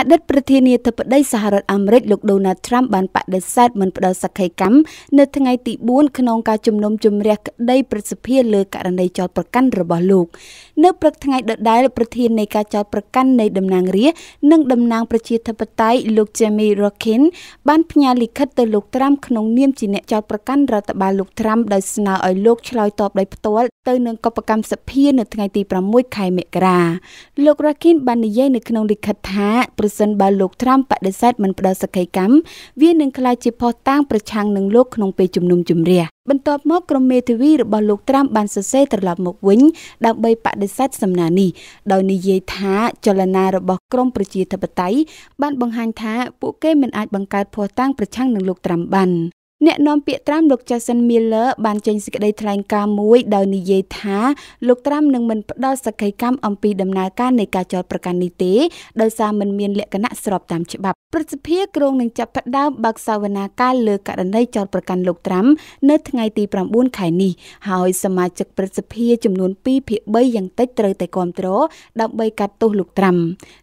អតីតប្រធានាធិបតីសហរដ្ឋអាមេរិកលោកដូណាល់ត្រាំបានបដិសេធមិនផ្ដល់សក្ខីកម្មនៅថ្ងៃទី4ក្នុងការជំនុំជម្រះក្តីប្រសិទ្ធិលើករណីចោទប្រកាន់របស់លោក នៅព្រឹកថ្ងៃដដែល ប្រធាននៃការចោទប្រកាន់នៃតំណាងរាស្ត្រនិងតំណាងប្រជាធិបតេយ្យលោក Jamie Rockin បានផ្ញើលិខិតទៅលោកត្រាំក្នុងនាមជាអ្នកចោទប្រកាន់រដ្ឋបាលលោកត្រាំដោយស្នើឲ្យលោកឆ្លើយតបដោយផ្ទាល់ទៅនឹងកបកម្មសភានៅថ្ងៃទី6ខែមករាលោក Rockin បាននិយាយនៅក្នុងលិខិតថាប្រសិនបើលោកត្រាំបដិសេធមិនផ្ដល់សក្ខីកម្មវានឹងក្លាយជាផុសតាងប្រឆាំងនឹងលោកក្នុងពេលជំនុំជម្រះបន្ទាប់មកក្រុមមេធាវីរបស់លោកត្រាំបានសរសេរត្រឡប់មកវិញដើម្បីបដិសេធសំណើនេះដោយនិយាយថា ចលនារបស់ក្រមប្រជាធិបតេយ្យបានបង្ហាញថាពួកគេមិនអាចបង្កើតភ័ស្តុតាងប្រឆាំងនឹងលោកត្រាំបានអ្នកនាំពាក្យត្រាំលោក Jason Miller បានចេញសេចក្តីថ្លែងការណ៍មួយដោយនិយាយថាលោកត្រាំនឹងមិនផ្ដល់សកម្មកម្មអំពីដំណើរការនៃការចោទប្រកាន់នេះទេដោយសារមិនមានលក្ខណៈស្របតាមច្បាប់ព្រឹទ្ធសភាក្រុងនឹងចាប់ផ្ដើមបើកសវនាការលើករណីចោទប្រកាន់លោកត្រាំនៅថ្ងៃទី9ខែនេះហើយសមាជិកព្រឹទ្ធសភាចំនួន2ភាគ3យ៉ាងតិចត្រូវតែគ្រប់គ្រងដើម្បីកាត់ទោសលោកត្រាំ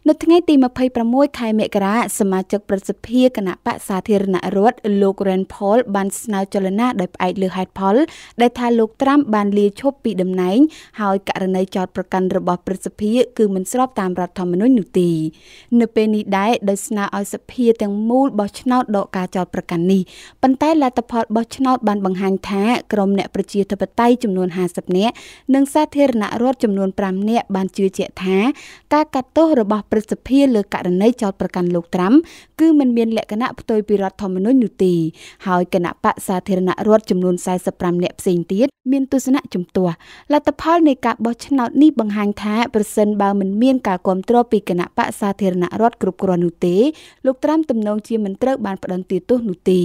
នៅថ្ងៃទី26ខែមករាសមាជិកព្រឹទ្ធសភាគណៈបកសាធារណរដ្ឋលោក Rand Paul បានស្នើចលនាដោយផ្អែកលើហេតុផលដែលថាលោកត្រាំបានលាឈប់ពីតំណែងហើយករណីចោតប្រកាន់របស់ព្រឹទ្ធសភាគឺមិនស្របតាមរដ្ឋធម្មនុញ្ញនោះទេនៅពេលនេះដែរដោយស្នើឲ្យសភាទាំងមូលបោះឆ្នោតដកការចោតប្រកាន់នេះប៉ុន្តែលទ្ធផលបោះឆ្នោតបានបង្ហាញថាក្រុមអ្នកប្រជាធិបតេយ្យចំនួន50នាក់និងសាធារណរដ្ឋចំនួន5នាក់បានជឿជាក់ថា ការកាត់ទោសរបស់ព្រឹទ្ធសភាលើករណីចោតប្រកាន់លោកត្រាំគឺមិនមានលក្ខណៈផ្ទុយពីរដ្ឋធម្មនុញ្ញនោះទេហើយគណបកសាធារណរដ្ឋចំនួន45នាក់ផ្សេងទៀតមានទស្សនៈជំទាស់លទ្ធផលនៃការបោះឆ្នោតនេះបង្ហាញថាប្រសិនបើមិនមានការគ្រប់គ្រងពីគណៈបកសាធារណរដ្ឋគ្រប់គ្រាន់នោះទេ លោកត្រាំទំនងជាមិនត្រូវបានផ្ដន្ទាទោសនោះទេ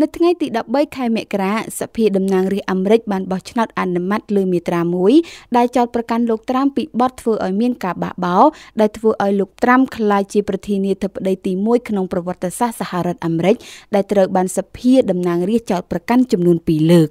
នៅថ្ងៃទី13ខែមករាសភាតំណាងរាស្ត្រអាមេរិកបានបោះឆ្នោតអនុម័តលើមាត្រា1ដែលចោទប្រកាន់លោកត្រាំពីបទធ្វើឲ្យមានការបះបោរដែលធ្វើឲ្យលោកត្រាំក្លាយជាប្រធានាធិបតីទី1ក្នុងប្រវត្តិសាស្ត្រសហរដ្ឋអាមេរិកដែលត្រូវបានសភាដតំណាងរាស្ត្រចោតប្រកាន់ចំនួន2លើក